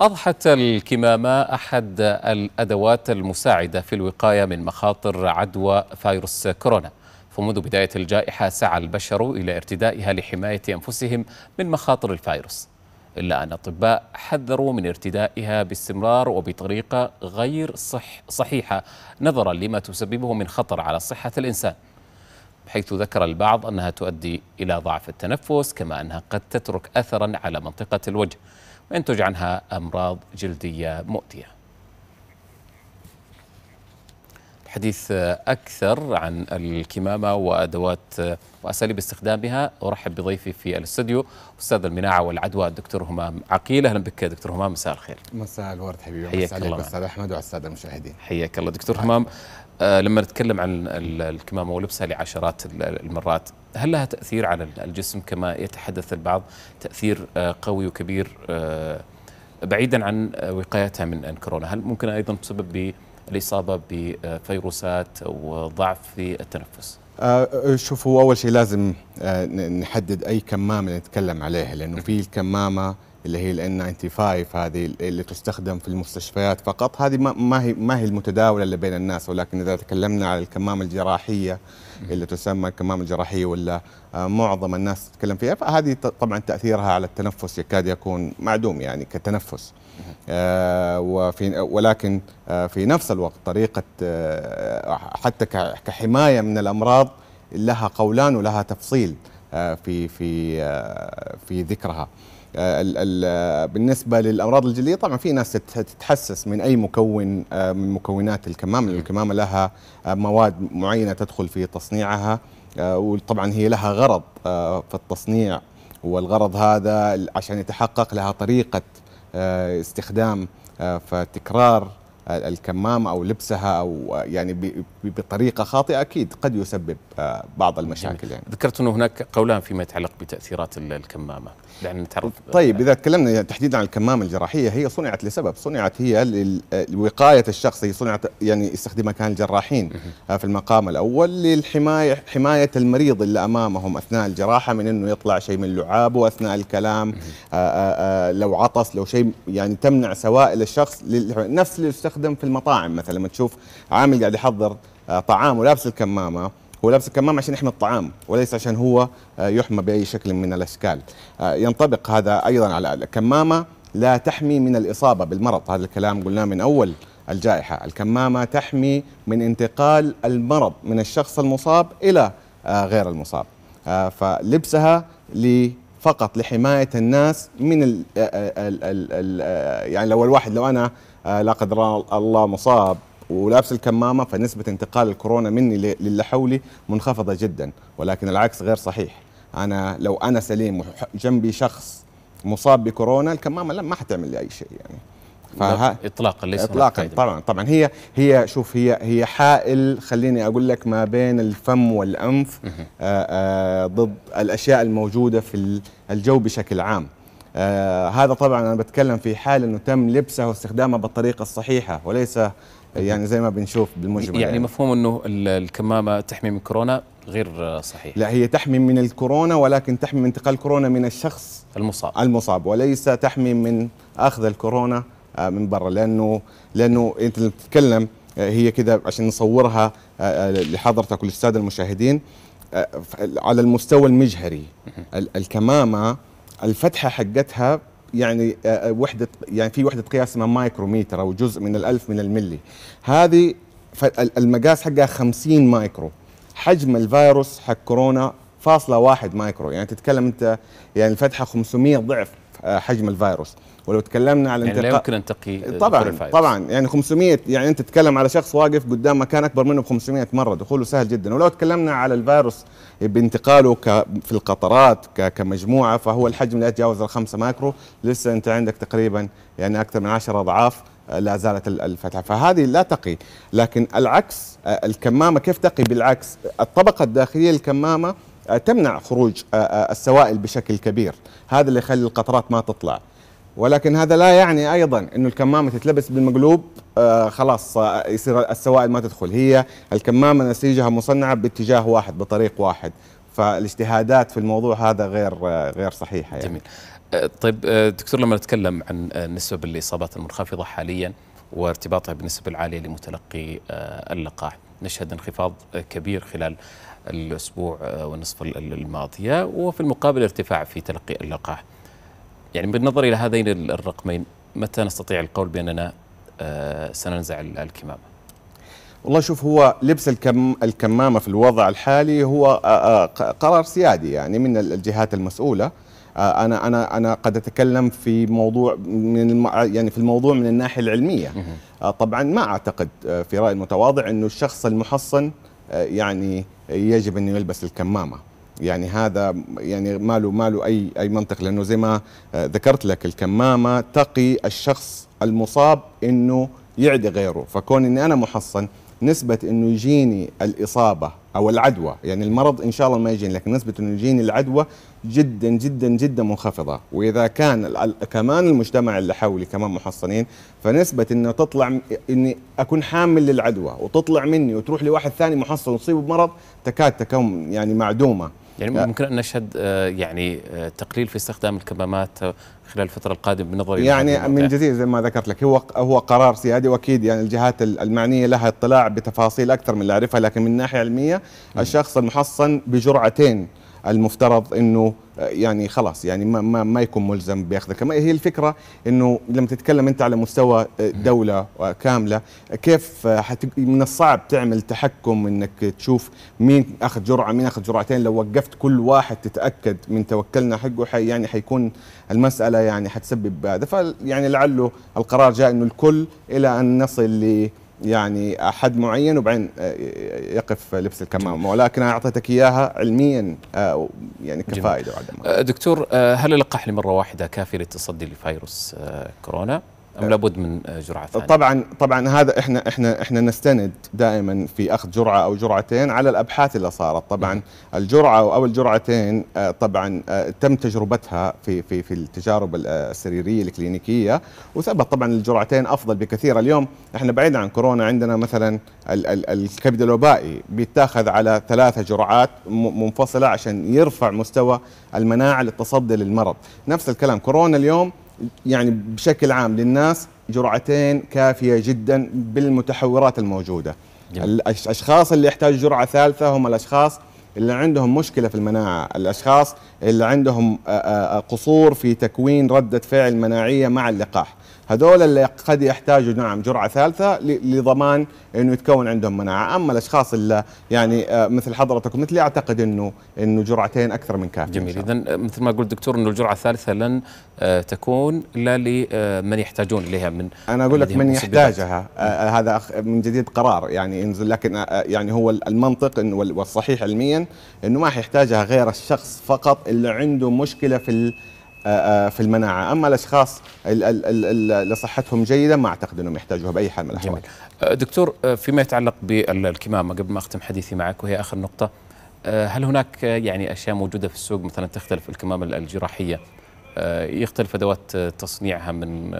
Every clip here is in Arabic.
أضحت الكمامة أحد الأدوات المساعدة في الوقاية من مخاطر عدوى فيروس كورونا فمنذ بداية الجائحة سعى البشر إلى ارتدائها لحماية أنفسهم من مخاطر الفيروس إلا أن الأطباء حذروا من ارتدائها باستمرار وبطريقة غير صح صحيحة نظرا لما تسببه من خطر على صحة الإنسان حيث ذكر البعض أنها تؤدي إلى ضعف التنفس كما أنها قد تترك أثرا على منطقة الوجه وينتج عنها أمراض جلدية مؤذية الحديث أكثر عن الكمامة وأدوات وأساليب استخدامها أرحب بضيفي في الاستوديو أستاذ المناعة والعدوى الدكتور همام عقيل أهلا بك دكتور همام مساء الخير مساء الورد حبيبي حياك الله أستاذ أحمد وعلى السادة المشاهدين حياك الله دكتور همام آه لما نتكلم عن الكمامة ولبسها لعشرات المرات هل لها تأثير على الجسم كما يتحدث البعض تأثير آه، قوي وكبير آه، بعيدا عن آه، وقايتها من كورونا هل ممكن أيضا تسبب بالإصابة بفيروسات وضعف في التنفس شوف هو أول شيء لازم نحدد أي كمامة نتكلم عليها لأنه في الكمامة اللي هي الان 95 هذه اللي تستخدم في المستشفيات فقط هذه ما هي ما هي المتداوله اللي بين الناس ولكن اذا تكلمنا على الكمامه الجراحيه اللي تسمى الكمامه الجراحيه ولا آه، معظم الناس تتكلم فيها فهذه طبعا تاثيرها على التنفس يكاد يكون معدوم يعني كتنفس آه، وفي ولكن آه، في نفس الوقت طريقه حتى كحمايه من الامراض لها قولان ولها تفصيل في في في ذكرها آه، آه، بالنسبه للامراض الجلديه طبعا في ناس تتحسس من اي مكون آه، من مكونات الكمامه نعم. الكمامه لها مواد معينه تدخل في تصنيعها وطبعا هي لها غرض في التصنيع والغرض هذا عشان يتحقق لها طريقه استخدام فتكرار الكمامه او لبسها او يعني بطريقه خاطئه اكيد قد يسبب آه، بعض المشاكل يعني ذكرت انه هناك قولان فيما يتعلق بتاثيرات الكمامه يعني نتعرف طيب اذا تكلمنا تحديدا عن الكمامه الجراحيه هي صنعت لسبب صنعت هي لوقايه الشخص هي صنعت يعني استخدمها كان الجراحين آه، في المقام الاول للحمايه حمايه المريض اللي امامهم اثناء الجراحه من انه يطلع شيء من لعابه اثناء الكلام آه، لو عطس لو شيء يعني تمنع سوائل الشخص نفس للشخص تستخدم في المطاعم مثلا لما تشوف عامل قاعد يحضر آه، طعام ولابس الكمامه هو لابس الكمامه عشان يحمي الطعام وليس عشان هو آه، يحمى باي شكل من الاشكال آه، ينطبق هذا ايضا على الكمامه لا تحمي من الاصابه بالمرض هذا الكلام قلناه من اول الجائحه الكمامه تحمي من انتقال المرض من الشخص المصاب الى غير المصاب فلبسها فقط لحمايه الناس من الـ الـ الـ الـ يعني لو الواحد لو انا آه، لا قدر الله مصاب ولابس الكمامه فنسبه انتقال الكورونا مني للي حولي منخفضه جدا ولكن العكس غير صحيح انا لو انا سليم وجنبي شخص مصاب بكورونا الكمامه لا ما حتعمل لي اي شيء يعني فها اطلاقا ليس اطلاقا طبعا طبعا هي هي شوف هي هي حائل خليني اقول لك ما بين الفم والانف آآ آآ آه، آه، ضد الاشياء الموجوده في الجو بشكل عام آه هذا طبعا انا بتكلم في حال انه تم لبسه واستخدامه بالطريقه الصحيحه وليس يعني زي ما بنشوف بالمجمل يعني, يعني مفهوم انه الكمامه تحمي من كورونا غير صحيح لا هي تحمي من الكورونا ولكن تحمي من انتقال كورونا من الشخص المصاب المصاب وليس تحمي من اخذ الكورونا آه، من برا لانه لانه انت بتتكلم آه، هي كده عشان نصورها آه، لحضرتك والاستاذ المشاهدين على المستوى المجهري الكمامه الفتحه حقتها يعني آه، آه، وحده يعني في وحده قياس اسمها مايكروميتر او جزء من الالف من الملي هذه المقاس حقها 50 مايكرو حجم الفيروس حق كورونا فاصلة واحد مايكرو يعني تتكلم انت يعني الفتحه 500 ضعف آه، حجم الفيروس ولو تكلمنا على يعني لا يمكن انتقي آه، طبعا طبعا يعني 500 يعني انت تتكلم على شخص واقف قدام مكان اكبر منه ب 500 مره دخوله سهل جدا ولو تكلمنا على الفيروس بانتقاله في القطرات كمجموعه فهو الحجم لا يتجاوز ال 5 مايكرو لسه انت عندك تقريبا يعني اكثر من 10 اضعاف آه، لا زالت الفتحه فهذه لا تقي لكن العكس الكمامه كيف تقي بالعكس الطبقه الداخليه للكمامه آه، تمنع خروج آه، آه، السوائل بشكل كبير هذا اللي يخلي القطرات ما تطلع ولكن هذا لا يعني ايضا انه الكمامه تتلبس بالمقلوب خلاص يصير السوائل ما تدخل هي الكمامه نسيجها مصنعه باتجاه واحد بطريق واحد فالاجتهادات في الموضوع هذا غير غير صحيحه يعني. جميل طيب دكتور لما نتكلم عن نسب الاصابات المنخفضه حاليا وارتباطها بالنسب العاليه لمتلقي اللقاح نشهد انخفاض كبير خلال الأسبوع آه، ونصف الماضية وفي المقابل ارتفاع في تلقي اللقاح يعني بالنظر إلى هذين الرقمين متى نستطيع القول بأننا آه، سننزع الكمامة والله شوف هو لبس الكم الكمامه في الوضع الحالي هو آه، قرار سيادي يعني من الجهات المسؤوله انا انا انا قد اتكلم في موضوع من يعني في الموضوع من الناحيه العلميه طبعا ما اعتقد في راي المتواضع انه الشخص المحصن آه، يعني يجب انه يلبس الكمامه يعني هذا يعني ما له ما له اي اي منطق لانه زي ما آه، ذكرت لك الكمامه تقي الشخص المصاب انه يعدي غيره فكون اني انا محصن نسبه انه يجيني الاصابه او العدوى يعني المرض ان شاء الله ما يجين لكن نسبه انه يجيني العدوى جدا جدا جدا منخفضه واذا كان كمان المجتمع اللي حولي كمان محصنين فنسبه انه تطلع اني اكون حامل للعدوى وتطلع مني وتروح لواحد ثاني محصن وتصيبه بمرض تكاد تكون يعني معدومه يعني ممكن ان نشهد آه، يعني آه، تقليل في استخدام الكمامات خلال الفتره القادمه بنظري يعني من جديد زي ما ذكرت لك هو هو قرار سيادي واكيد يعني الجهات المعنيه لها اطلاع بتفاصيل اكثر من اللي اعرفها لكن من ناحيه علميه الشخص المحصن بجرعتين المفترض انه آه، يعني خلاص يعني ما, ما, ما يكون ملزم باخذه كما هي الفكره انه لما تتكلم انت على مستوى آه، دوله آه، كامله كيف من الصعب تعمل تحكم انك تشوف مين اخذ جرعه مين اخذ جرعتين لو وقفت كل واحد تتاكد من توكلنا حقه حي يعني حيكون المساله يعني حتسبب هذا فيعني لعله القرار جاء انه الكل الى ان نصل ل يعني حد معين وبعدين يقف لبس الكمامه ولكن انا اعطيتك اياها علميا آه، يعني كفائده وعدم آه، دكتور آه، هل اللقاح لمره واحده كافي للتصدي لفيروس كورونا؟ ام لابد من آه، جرعه ثانيه؟ طبعا طبعا هذا احنا احنا احنا نستند دائما في اخذ جرعه او جرعتين على الابحاث اللي صارت، طبعا نعم. الجرعه او الجرعتين آه، طبعا آه، تم تجربتها في في في التجارب السريريه الكلينيكيه وثبت طبعا الجرعتين افضل بكثير، اليوم احنا بعيد عن كورونا عندنا مثلا الكبد الوبائي بيتاخذ على ثلاثه جرعات منفصله عشان يرفع مستوى المناعه للتصدي للمرض، نفس الكلام كورونا اليوم يعني بشكل عام للناس جرعتين كافيه جدا بالمتحورات الموجوده جميل. الاشخاص اللي يحتاجوا جرعه ثالثه هم الاشخاص اللي عندهم مشكله في المناعه الاشخاص اللي عندهم قصور في تكوين رده فعل مناعيه مع اللقاح هذول اللي قد يحتاجوا نعم جرعه ثالثه لضمان انه يتكون عندهم مناعه، اما الاشخاص اللي يعني آه، مثل حضرتك ومثلي اعتقد انه انه جرعتين اكثر من كافيه. جميل اذا آه، مثل ما قلت دكتور انه الجرعه الثالثه لن آه، تكون الا لمن يحتاجون اليها من انا اقول لك من يحتاجها هذا من جديد قرار يعني ينزل لكن يعني هو المنطق انه والصحيح علميا انه ما حيحتاجها غير الشخص فقط اللي عنده مشكله في آه، آه، في المناعه، اما الاشخاص اللي صحتهم جيده ما اعتقد انهم يحتاجوها باي حال من الاحوال. آه، دكتور فيما يتعلق بالكمامه قبل ما اختم حديثي معك وهي اخر نقطه هل هناك يعني اشياء موجوده في السوق مثلا تختلف الكمامه الجراحيه يختلف ادوات تصنيعها من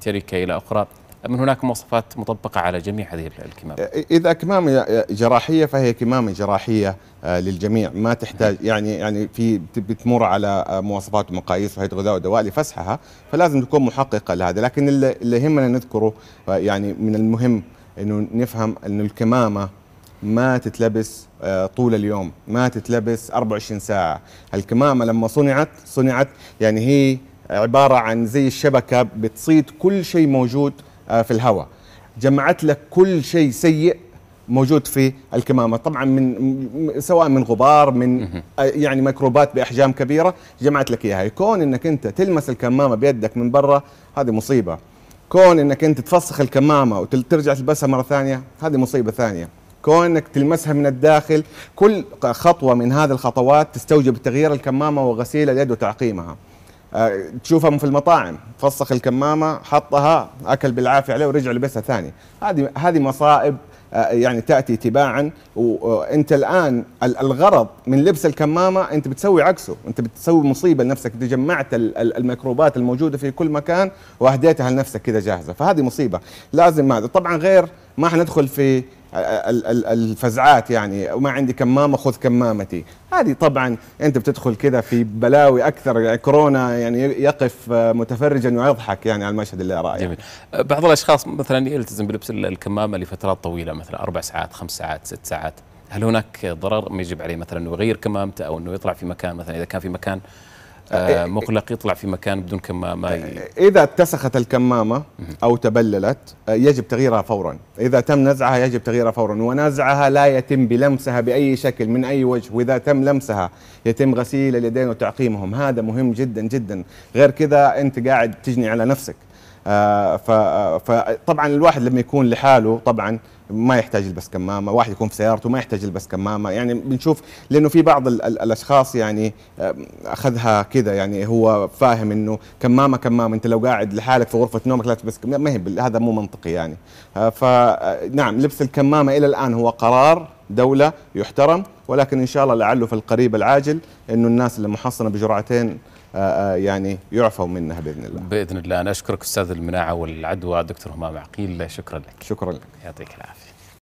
تركه الى اخرى من هناك مواصفات مطبقة على جميع هذه الكمام إذا كمامة جراحية فهي كمامة جراحية آه، للجميع ما تحتاج نعم. يعني يعني في بتمر على آه، مواصفات ومقاييس وهيئة غذاء ودواء لفسحها فلازم تكون محققة لهذا لكن اللي يهمنا نذكره آه، يعني من المهم انه نفهم انه الكمامه ما تتلبس طول اليوم ما تتلبس 24 ساعه الكمامه لما صنعت صنعت يعني هي عباره عن زي الشبكه بتصيد كل شيء موجود آه، في الهواء جمعت لك كل شيء سيء موجود في الكمامه طبعا من سواء من غبار من آه، يعني ميكروبات باحجام كبيره جمعت لك اياها كون انك انت تلمس الكمامه بيدك من برا هذه مصيبه كون انك انت تفسخ الكمامه وترجع تلبسها مره ثانيه هذه مصيبه ثانيه كون انك تلمسها من الداخل كل خطوه من هذه الخطوات تستوجب تغيير الكمامه وغسيل اليد وتعقيمها آه، تشوفهم في المطاعم فسخ الكمامه حطها اكل بالعافيه عليه ورجع لبسها ثاني هذه هذه مصائب آه، يعني تاتي تباعا وانت آه، الان الغرض من لبس الكمامه انت بتسوي عكسه انت بتسوي مصيبه لنفسك انت جمعت الميكروبات الموجوده في كل مكان واهديتها لنفسك كذا جاهزه فهذه مصيبه لازم ماذا طبعا غير ما حندخل في الفزعات يعني وما عندي كمامه خذ كمامتي هذه طبعا انت بتدخل كذا في بلاوي اكثر يعني كورونا يعني يقف متفرجا ويضحك يعني على المشهد اللي رايه يعني. جميل بعض الاشخاص مثلا يلتزم بلبس الكمامه لفترات طويله مثلا اربع ساعات خمس ساعات ست ساعات هل هناك ضرر يجب عليه مثلا انه يغير كمامته او انه يطلع في مكان مثلا اذا كان في مكان آه، إيه، مغلق يطلع في مكان بدون كمامة إذا اتسخت الكمامة أو تبللت آه، يجب تغييرها فورا إذا تم نزعها يجب تغييرها فورا ونزعها لا يتم بلمسها بأي شكل من أي وجه وإذا تم لمسها يتم غسيل اليدين وتعقيمهم هذا مهم جدا جدا غير كذا أنت قاعد تجني على نفسك آه، فطبعا الواحد لما يكون لحاله طبعا ما يحتاج يلبس كمامه، واحد يكون في سيارته ما يحتاج يلبس كمامه، يعني بنشوف لانه في بعض الـ الـ الاشخاص يعني اخذها كذا يعني هو فاهم انه كمامه كمامه انت لو قاعد لحالك في غرفه نومك لا تلبس كمامه، ما هي هذا مو منطقي يعني. آه، فنعم آه، لبس الكمامه الى الان هو قرار دوله يحترم ولكن ان شاء الله لعله في القريب العاجل انه الناس اللي محصنه بجرعتين آه، آه، يعني يعفوا منها باذن الله. باذن الله نشكرك استاذ المناعه والعدوى دكتور همام عقيل شكرا لك. شكرا لك. يعطيك العافيه.